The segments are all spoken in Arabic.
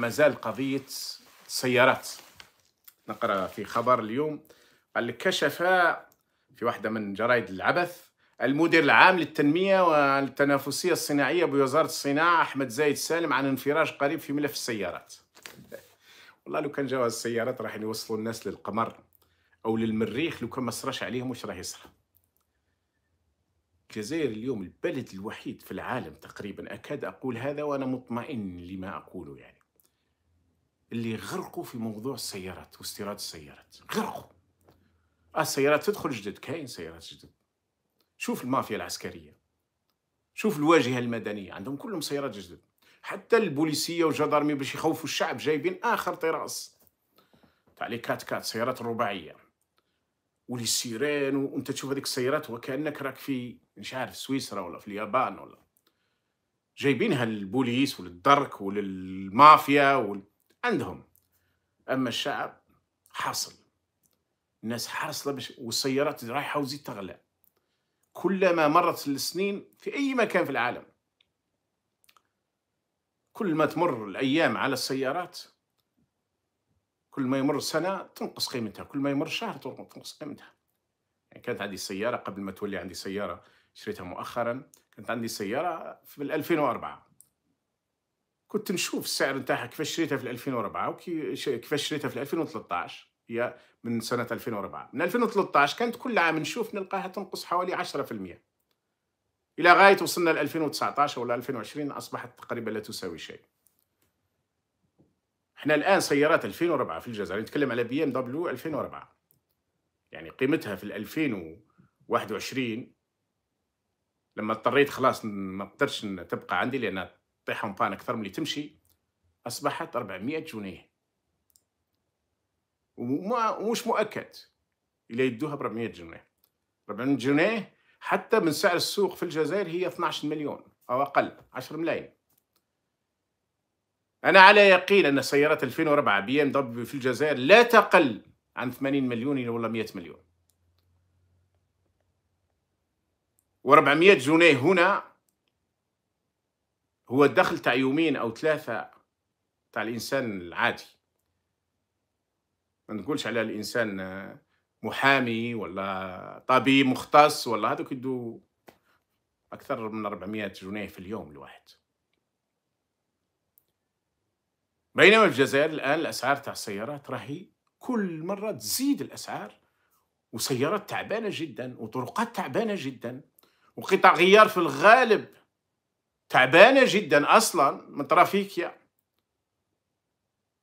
ما زال قضية سيارات نقرأ في خبر اليوم قال لك كشف في واحدة من جرائد العبث المدير العام للتنمية والتنافسية الصناعية بوزارة الصناعة أحمد زايد سالم عن انفراج قريب في ملف السيارات والله لو كان جواز السيارات راح يوصلوا الناس للقمر أو للمريخ لو كان ما صراش عليهم واش راه يصرى الجزائر اليوم البلد الوحيد في العالم تقريبا أكاد أقول هذا وأنا مطمئن لما أقوله يعني اللي غرقوا في موضوع السيارات واستيراد السيارات غرقوا آه، السيارات تدخل جدد كاين سيارات جدد شوف المافيا العسكريه شوف الواجهه المدنيه عندهم كلهم سيارات جدد حتى البوليسيه والجدارمي باش يخوفوا الشعب جايبين اخر طراز تاع لي كات كات سيارات الرباعيه ولي السيران وانت تشوف هذيك السيارات وكانك راك في مش عارف سويسرا ولا في اليابان ولا جايبينها للبوليس وللدرك وللمافيا وال... عندهم اما الشعب حاصل الناس حاصله باش والسيارات رايحه وزيد تغلى كلما مرت السنين في اي مكان في العالم كل ما تمر الايام على السيارات كل ما يمر سنه تنقص قيمتها كل ما يمر شهر تنقص قيمتها يعني كانت عندي سياره قبل ما تولي عندي سياره شريتها مؤخرا كانت عندي سياره في 2004 كنت نشوف السعر نتاعها كيفاش شريتها في 2004 وكيفاش شريتها في 2013 هي من سنة 2004 من 2013 كانت كل عام نشوف نلقاها تنقص حوالي 10% إلى غاية وصلنا ل 2019 ولا 2020 أصبحت تقريبا لا تساوي شيء احنا الآن سيارات 2004 في الجزائر نتكلم على بي ام دبليو 2004 يعني قيمتها في 2021 لما اضطريت خلاص ما قدرتش تبقى عندي لأنها طيحة ومبان أكثر من اللي تمشي أصبحت 400 جنيه وما ومش مؤكد إلى يدوها ب 400 جنيه 400 جنيه حتى من سعر السوق في الجزائر هي 12 مليون أو أقل 10 ملايين أنا على يقين أن سيارات 2004 بي ام دبليو في الجزائر لا تقل عن 80 مليون إلى ولا 100 مليون و400 جنيه هنا هو الدخل تاع يومين او ثلاثه تاع الانسان العادي ما نقولش على الانسان آه، محامي ولا طبيب مختص ولا هذوك يدو اكثر من 400 جنيه في اليوم الواحد بينما في الجزائر الان الاسعار تاع السيارات راهي كل مره تزيد الاسعار وسيارات تعبانه جدا وطرقات تعبانه جدا وقطع غيار في الغالب تعبانه جدا اصلا من ترافيكيا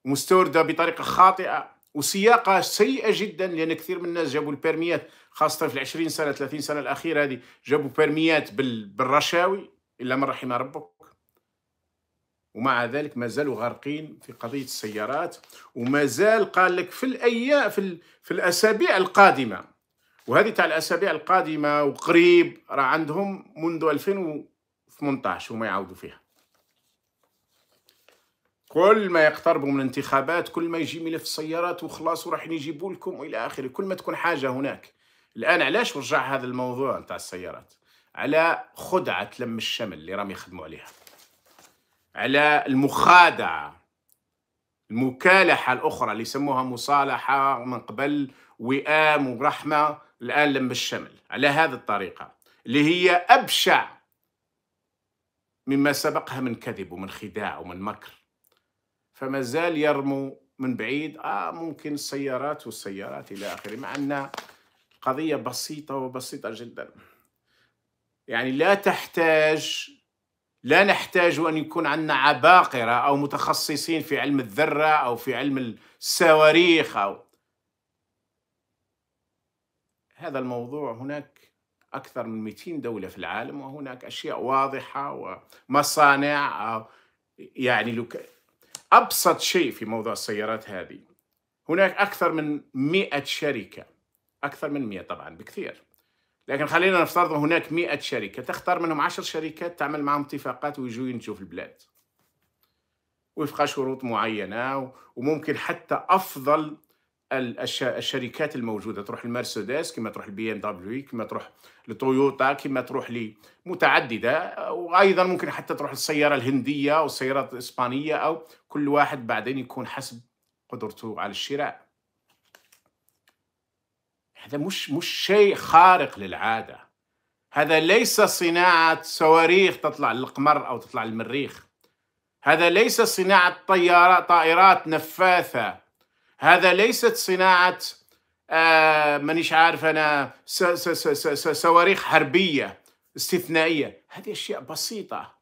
مستورده بطريقه خاطئه وسياقه سيئه جدا لان كثير من الناس جابوا البرميات خاصه في العشرين سنه 30 سنه الاخيره هذه جابوا بيرميات بالرشاوي الا من رحم ربك ومع ذلك ما زالوا غارقين في قضيه السيارات وما زال قال لك في الايام في, في الاسابيع القادمه وهذه تاع الاسابيع القادمه وقريب راه عندهم منذ 2000 18 وما يعاودوا فيها كل ما يقتربوا من الانتخابات كل ما يجي ملف السيارات وخلاص وراح يجيبوا لكم والى اخره كل ما تكون حاجه هناك الان علاش رجع هذا الموضوع نتاع السيارات على خدعه لم الشمل اللي راهم يخدموا عليها على المخادعه المكالحه الاخرى اللي يسموها مصالحه من قبل وئام ورحمه الان لم الشمل على هذه الطريقه اللي هي ابشع مما سبقها من كذب ومن خداع ومن مكر فما زال يرمو من بعيد آه ممكن السيارات والسيارات إلى آخره مع أن القضية بسيطة وبسيطة جدا يعني لا تحتاج لا نحتاج أن يكون عندنا عباقرة أو متخصصين في علم الذرة أو في علم الصواريخ أو هذا الموضوع هناك أكثر من 200 دولة في العالم وهناك أشياء واضحة ومصانع آه، يعني لو أبسط شيء في موضوع السيارات هذه هناك أكثر من 100 شركة أكثر من 100 طبعا بكثير لكن خلينا نفترض هناك 100 شركة تختار منهم 10 شركات تعمل معهم اتفاقات ويجوا ينتجوا في البلاد وفق شروط معينة وممكن حتى أفضل الشركات الموجوده تروح المرسيدس كما تروح البي ام دبليو كما تروح لتويوتا كما تروح لمتعدده وايضا ممكن حتى تروح للسياره الهنديه او السيارات الاسبانيه او كل واحد بعدين يكون حسب قدرته على الشراء هذا مش مش شيء خارق للعاده هذا ليس صناعه صواريخ تطلع للقمر او تطلع للمريخ هذا ليس صناعه طيارات طائرات نفاثه هذا ليست صناعة آه، مانيش عارف أنا صواريخ حربية استثنائية هذه أشياء بسيطة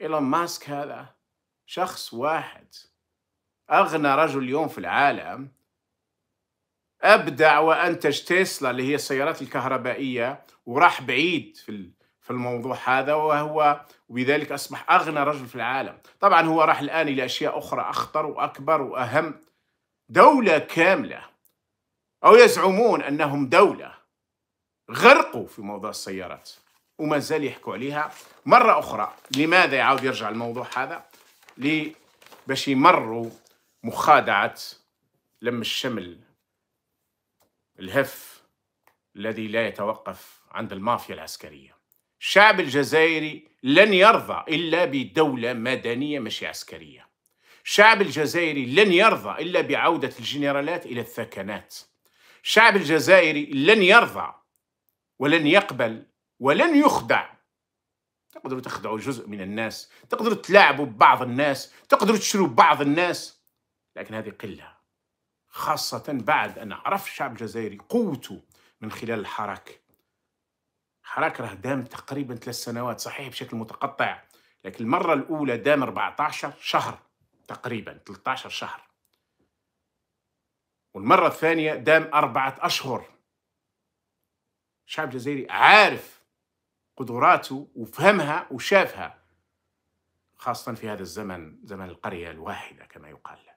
إيلون ماسك هذا شخص واحد أغنى رجل اليوم في العالم أبدع وأنتج تسلا اللي هي السيارات الكهربائية وراح بعيد في في الموضوع هذا وهو وبذلك أصبح أغنى رجل في العالم طبعا هو راح الآن إلى أشياء أخرى أخطر وأكبر وأهم دولة كاملة أو يزعمون أنهم دولة غرقوا في موضوع السيارات وما زال يحكوا عليها مرة أخرى لماذا يعود يرجع الموضوع هذا لباش باش يمروا مخادعة لم الشمل الهف الذي لا يتوقف عند المافيا العسكريه الشعب الجزائري لن يرضى إلا بدولة مدنية مش عسكرية الشعب الجزائري لن يرضى إلا بعودة الجنرالات إلى الثكنات الشعب الجزائري لن يرضى ولن يقبل ولن يخدع تقدروا تخدعوا جزء من الناس تقدروا تلاعبوا ببعض الناس تقدروا تشروا بعض الناس لكن هذه قلة خاصة بعد أن عرف الشعب الجزائري قوته من خلال الحراك حراك راه دام تقريبا ثلاث سنوات صحيح بشكل متقطع لكن المرة الأولى دام 14 شهر تقريبا 13 شهر والمرة الثانية دام أربعة أشهر الشعب الجزائري عارف قدراته وفهمها وشافها خاصة في هذا الزمن زمن القرية الواحدة كما يقال